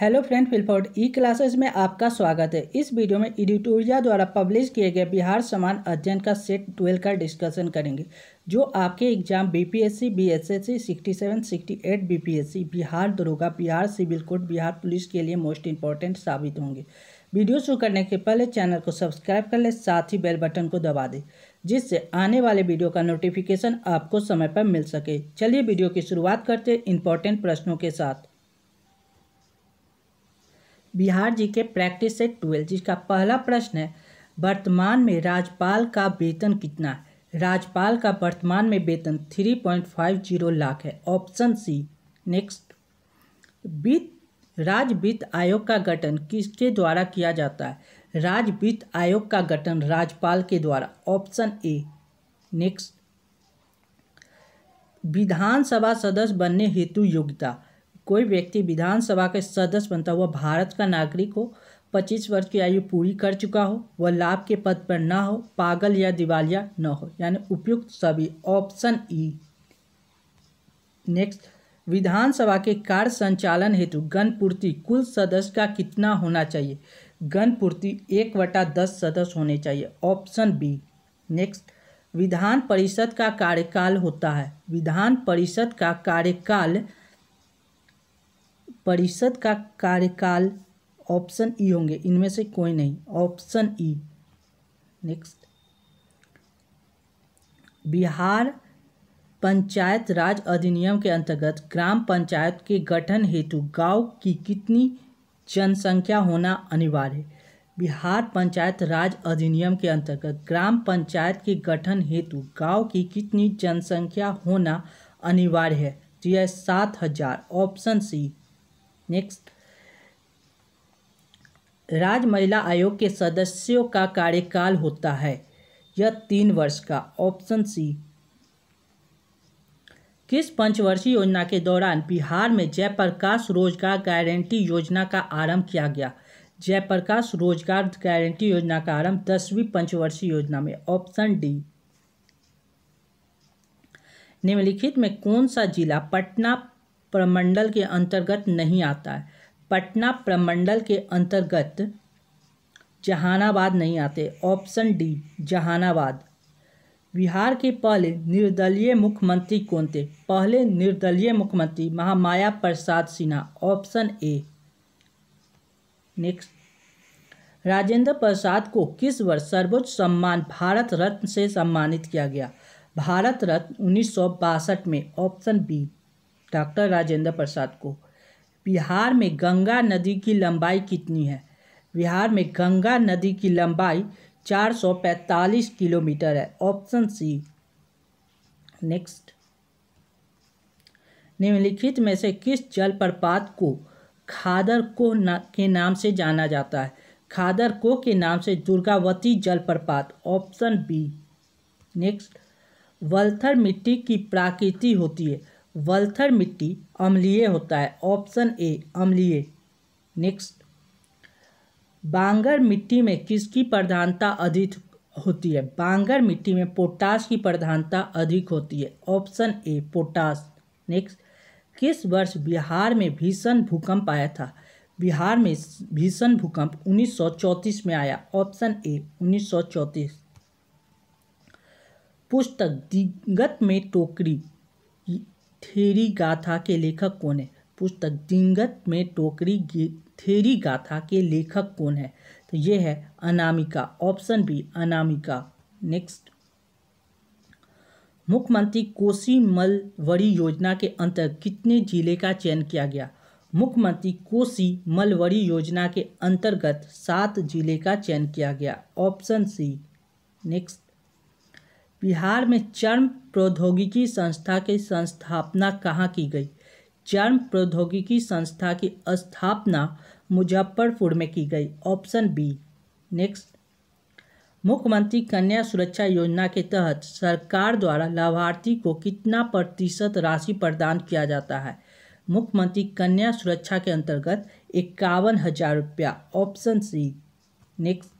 Hello friend फिलफोर्ड e classes में आपका स्वागत है इस वीडियो में एडिटोरिया द्वारा पब्लिश किए गए बिहार समान अध्ययन का सेट ट्वेल्व का डिस्कशन करेंगे जो आपके exam BPSC BSSC 67 68 BPSC Bihar दरोगा Bihar civil code Bihar police के लिए मोस्ट इंपॉर्टेंट साबित होंगे वीडियो शुरू करने के पहले चैनल को सब्सक्राइब कर ले साथ ही बेल बटन को दबा दें जिससे आने वाले वीडियो का नोटिफिकेशन आपको समय पर मिल सके चलिए वीडियो की शुरुआत करते इंपॉर्टेंट प्रश्नों के साथ बिहार जी के प्रैक्टिस से ट्वेल्व जिसका पहला प्रश्न है वर्तमान में राज्यपाल का वेतन कितना है राज्यपाल का वर्तमान में वेतन three point five zero lakh है ऑप्शन सी नेक्स्ट वित्त राज्य वित्त आयोग का गठन किसके द्वारा किया जाता है राज्य वित्त आयोग का गठन राज्यपाल के द्वारा ऑप्शन ए नेक्स्ट विधानसभा सदस्य बनने हेतु योग्यता कोई व्यक्ति विधानसभा के सदस्य बनता हुआ भारत का नागरिक हो पच्चीस वर्ष की आयु पूरी कर चुका हो वह लाभ के पद पर ना हो पागल या दिवालिया न हो यानी उपयुक्त सभी ऑप्शन ई नेक्स्ट विधानसभा के कार्य संचालन हेतु गणपूर्ति कुल सदस्य का कितना होना चाहिए गणपूर्ति एक वटा दस सदस्य होने चाहिए ऑप्शन बी नेक्स्ट विधान परिषद का कार्यकाल होता है विधान परिषद का कार्यकाल परिषद का कार्यकाल ऑप्शन ई होंगे इनमें से कोई नहीं option E next Bihar Panchayat Raj अधिनियम के अंतर्गत ग्राम पंचायत के गठन हेतु गांव की कितनी जनसंख्या होना अनिवार्य बिहार पंचायत राज अधिनियम के अंतर्गत ग्राम पंचायत के गठन हेतु गांव की कितनी जनसंख्या होना अनिवार्य है जी तो है सात हजार ऑप्शन सी नेक्स्ट राज्य महिला आयोग के सदस्यों का कार्यकाल होता है यह तीन वर्ष का ऑप्शन सी किस पंचवर्षीय योजना के दौरान बिहार में जयप्रकाश रोजगार गारंटी योजना का आरंभ किया गया जयप्रकाश रोजगार गारंटी योजना का आरंभ दसवीं पंचवर्षीय योजना में ऑप्शन डी निम्नलिखित में कौन सा जिला पटना प्रमंडल के अंतर्गत नहीं आता है पटना प्रमंडल के अंतर्गत जहानाबाद नहीं आते ऑप्शन डी जहानाबाद बिहार के पहले निर्दलीय मुख्यमंत्री कौन थे पहले निर्दलीय मुख्यमंत्री Mahamaya Prasad Sinha option A next Rajendra Prasad को किस वर्ष सर्वोच्च सम्मान भारत रत्न से सम्मानित किया गया भारत रत्न उन्नीस में option B doctor Rajendra Prasad को बिहार में गंगा नदी की लंबाई कितनी है बिहार में गंगा नदी की लंबाई 445 किलोमीटर है ऑप्शन सी नेक्स्ट निम्नलिखित में से किस जलप्रपात को खादर को ना, के नाम से जाना जाता है खादर को के नाम से दुर्गावती जलप्रपात ऑप्शन बी नेक्स्ट वल्थर मिट्टी की प्राकृति होती है वल्थर मिट्टी अम्लीय होता है ऑप्शन ए अम्लीय नेक्स्ट बांगर मिट्टी में किसकी प्रधानता अधिक होती है बांगर मिट्टी में पोटास की प्रधानता अधिक होती है ऑप्शन ए पोटास नेक्स्ट किस वर्ष बिहार में भीषण भूकंप आया था बिहार में भीषण भूकंप 1934 में आया ऑप्शन ए 1934 पुस्तक दिगत में टोकरी थेरी गाथा के लेखक कौन है पुस्तक दिंगत में टोकरी थेरी गाथा के लेखक कौन है तो ये है Anamika option B Anamika next मुख्यमंत्री कोसी मलवरी योजना के अंतर्गत कितने जिले का चयन किया गया मुख्यमंत्री कोसी मलवरी योजना के अंतर्गत सात जिले का चयन किया गया ऑप्शन सी नेक्स्ट बिहार में चर्म प्रौद्योगिकी संस्था की संस्थापना कहाँ की गई चर्म प्रौद्योगिकी संस्था की स्थापना मुजफ्फरपुर में की गई ऑप्शन बी नेक्स्ट मुख्यमंत्री कन्या सुरक्षा योजना के तहत सरकार द्वारा लाभार्थी को कितना प्रतिशत राशि प्रदान किया जाता है मुख्यमंत्री कन्या सुरक्षा के अंतर्गत इक्यावन हजार रुपया ऑप्शन सी नेक्स्ट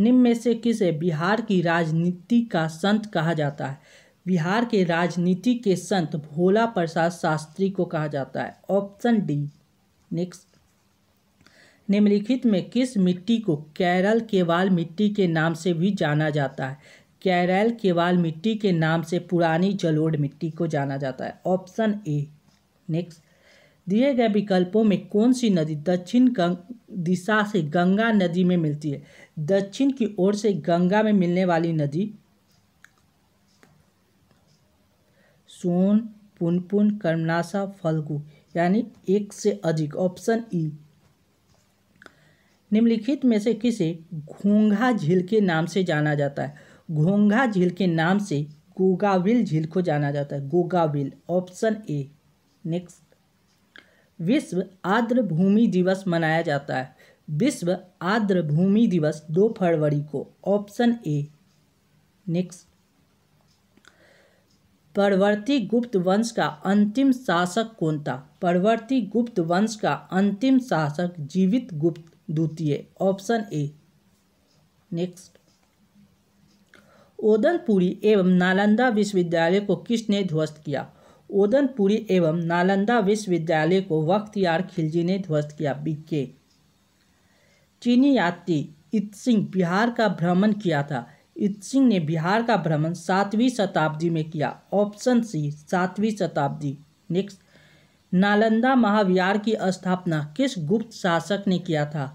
निम्न में से किसे बिहार की राजनीति का संत कहा जाता है बिहार के राजनीति के संत भोला प्रसाद शास्त्री को कहा जाता है ऑप्शन डी नेक्स्ट निम्नलिखित में किस मिट्टी को केरल केवाल मिट्टी के नाम से भी जाना जाता है केरल केवाल मिट्टी के नाम से पुरानी जलोढ़ मिट्टी को जाना जाता है ऑप्शन ए नेक्स्ट दिए गए विकल्पों में कौन सी नदी दक्षिण दिशा से गंगा नदी में मिलती है दक्षिण की ओर से गंगा में मिलने वाली नदी सोन पुनपुन कर्मनाशा फल्गु यानी एक से अधिक ऑप्शन ई e। निम्नलिखित में से किसे घोंघा झील के नाम से जाना जाता है घोंघा झील के नाम से गोगाविल झील को जाना जाता है गोगाविल ऑप्शन ए नेक्स्ट विश्व आर्द्र भूमि दिवस मनाया जाता है विश्व आर्द्र भूमि दिवस दो फरवरी को ऑप्शन ए नेक्स्ट परवर्ती गुप्त वंश का अंतिम शासक कौन था परवर्ती गुप्त वंश का अंतिम शासक जीवित गुप्त द्वितीय ऑप्शन ए नेक्स्ट ओदनपुरी एवं नालंदा विश्वविद्यालय को किसने ध्वस्त किया ओदनपुरी एवं नालंदा विश्वविद्यालय को वख्तियार खिलजी ने ध्वस्त किया बीके चीनी यात्री इत सिंह बिहार का भ्रमण किया था इत सिंह ने बिहार का भ्रमण सातवीं शताब्दी में किया ऑप्शन सी सातवीं शताब्दी नेक्स्ट नालंदा महाविहार की स्थापना किस गुप्त शासक ने किया था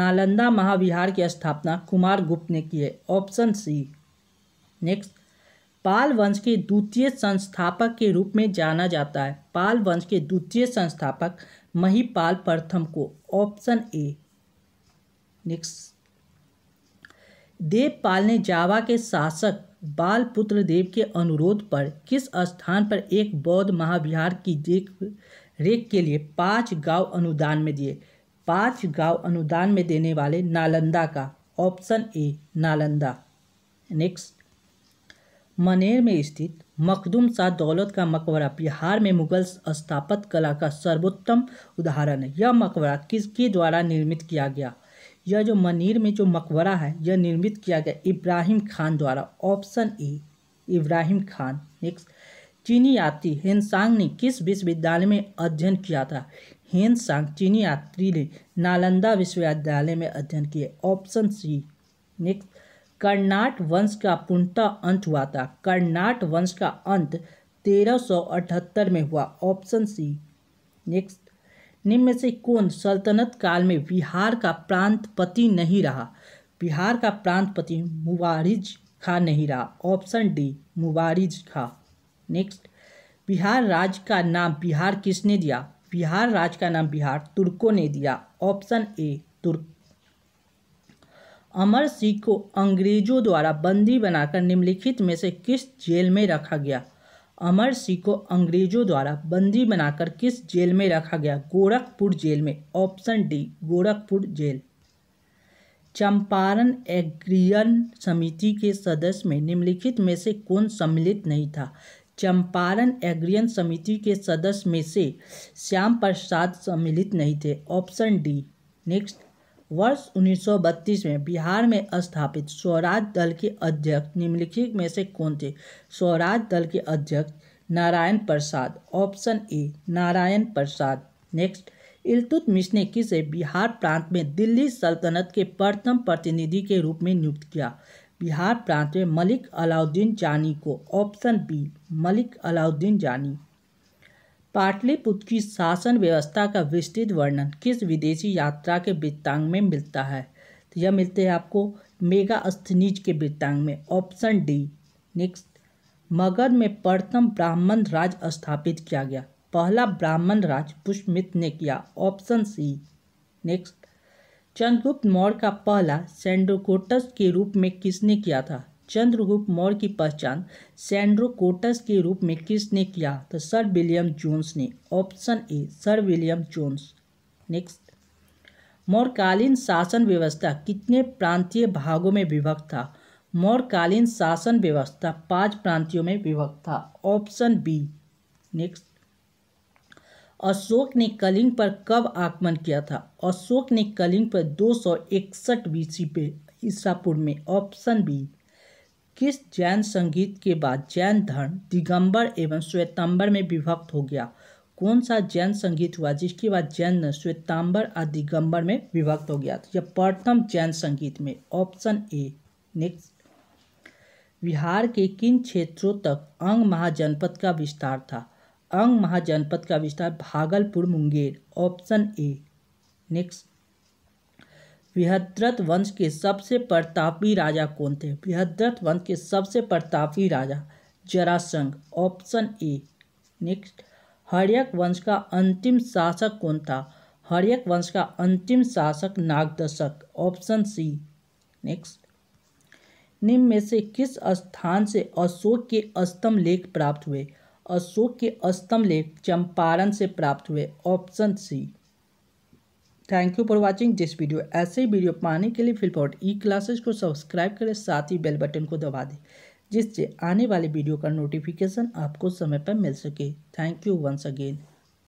नालंदा महाविहार की स्थापना कुमार गुप्त ने की है ऑप्शन सी नेक्स्ट पाल वंश के द्वितीय संस्थापक के रूप में जाना जाता है पाल वंश के द्वितीय संस्थापक महीपाल प्रथम को ऑप्शन ए नेक्स्ट देवपाल ने जावा के शासक बाल पुत्र देव के अनुरोध पर किस स्थान पर एक बौद्ध महाविहार की देख रेख के लिए पांच गांव अनुदान में दिए पांच गांव अनुदान में देने वाले नालंदा का option A Nalanda next Maner में स्थित मखदुम शाह दौलत का मकबरा बिहार में मुगल स्थापत कला का सर्वोत्तम उदाहरण है यह मकबरा किसके द्वारा निर्मित किया गया यह जो मनीर में जो मकबरा है यह निर्मित किया गया इब्राहिम खान द्वारा option A Ibrahim Khan next चीनी यात्री हेनसांग ने किस विश्वविद्यालय में अध्ययन किया था हेनसांग चीनी यात्री ने नालंदा विश्वविद्यालय में अध्ययन किए ऑप्शन सी नेक्स्ट कर्नाट वंश का पूर्णतः अंत हुआ था कर्नाट वंश का अंत तेरह में हुआ ऑप्शन सी नेक्स्ट निम्न में से कौन सल्तनत काल में बिहार का प्रांतपति नहीं रहा बिहार का प्रांतपति मुबारिज खा नहीं रहा ऑप्शन डी मुबारिज खा नेक्स्ट बिहार राज्य का नाम बिहार किसने दिया बिहार राज्य का नाम बिहार तुर्कों ने दिया ऑप्शन ए तुर्क अमर सिंह को अंग्रेजों द्वारा बंदी बनाकर निम्नलिखित में से किस जेल में रखा गया अमर सिंह को अंग्रेजों द्वारा बंदी बनाकर किस जेल में रखा गया गोरखपुर जेल में option D Gorakhpur jail Champaran agrarian समिति के सदस्य में निम्नलिखित में से कौन सम्मिलित नहीं था चंपारण एग्रियन समिति के सदस्य में से श्याम प्रसाद सम्मिलित नहीं थे ऑप्शन डी नेक्स्ट वर्ष 1932 में बिहार में स्थापित स्वराज दल के अध्यक्ष निम्नलिखित में से कौन थे स्वराज दल के अध्यक्ष Narayan Prasad option A Narayan Prasad next Iltutmish ने किसे बिहार प्रांत में दिल्ली सल्तनत के प्रथम प्रतिनिधि के रूप में नियुक्त किया बिहार प्रांत में मलिक अलाउद्दीन जानी को ऑप्शन बी मलिक अलाउद्दीन जानी पाटलिपुत्र की शासन व्यवस्था का विस्तृत वर्णन किस विदेशी यात्रा के वृत्तांग में मिलता है तो यह मिलते हैं आपको मेगा अस्थनीज के वृत्तांग में ऑप्शन डी नेक्स्ट मगध में प्रथम ब्राह्मण राज स्थापित किया गया पहला ब्राह्मण राज पुष्पमित ने किया option C next Chandragupta Maurya का पहला सेंडोकोटस के रूप में किसने किया था चंद्रगुप्त मौर्य की पहचान सैंड्रोकोटस के रूप में किसने किया तो सर विलियम जोन्स ने option A sir William Jones next मौर्यकालीन शासन व्यवस्था कितने प्रांतीय भागों में विभक्त था मौर्यकालीन शासन व्यवस्था पांच प्रांतियों में विभक्त था ऑप्शन बी नेक्स्ट अशोक ने कलिंग पर कब आक्रमण किया था अशोक ने कलिंग पर दो सौ इकसठ बीसी पे ईसापुर में ऑप्शन बी किस जैन संगीत के बाद जैन धर्म दिगंबर एवं श्वेतांबर में विभक्त हो गया कौन सा जैन संगीत हुआ जिसके बाद जैन श्वेतांबर और दिगंबर में विभक्त हो गया तो यह प्रथम जैन संगीत में ऑप्शन ए नेक्स्ट बिहार के किन क्षेत्रों तक अंग महाजनपद का विस्तार था अंग महाजनपद का विस्तार Bhagalpur Munger option A next Brihadratha वंश के सबसे प्रतापी राजा कौन थे बृहद्रथ वंश के सबसे प्रतापी राजा Jarasandh option A next Haryanka वंश का अंतिम शासक कौन था हरियक वंश का अंतिम शासक नागदशक ऑप्शन सी नेक्स्ट निम्न में से किस स्थान से अशोक के अष्टम लेख प्राप्त हुए अशोक के अष्टम लेख चंपारण से प्राप्त हुए option C thank you for watching this video ऐसे ही वीडियो पाने के लिए फिलफॉट ई क्लासेस को सब्सक्राइब करें साथ ही बेल बटन को दबा दें जिससे आने वाले वीडियो का नोटिफिकेशन आपको समय पर मिल सके थैंक यू वंस अगेन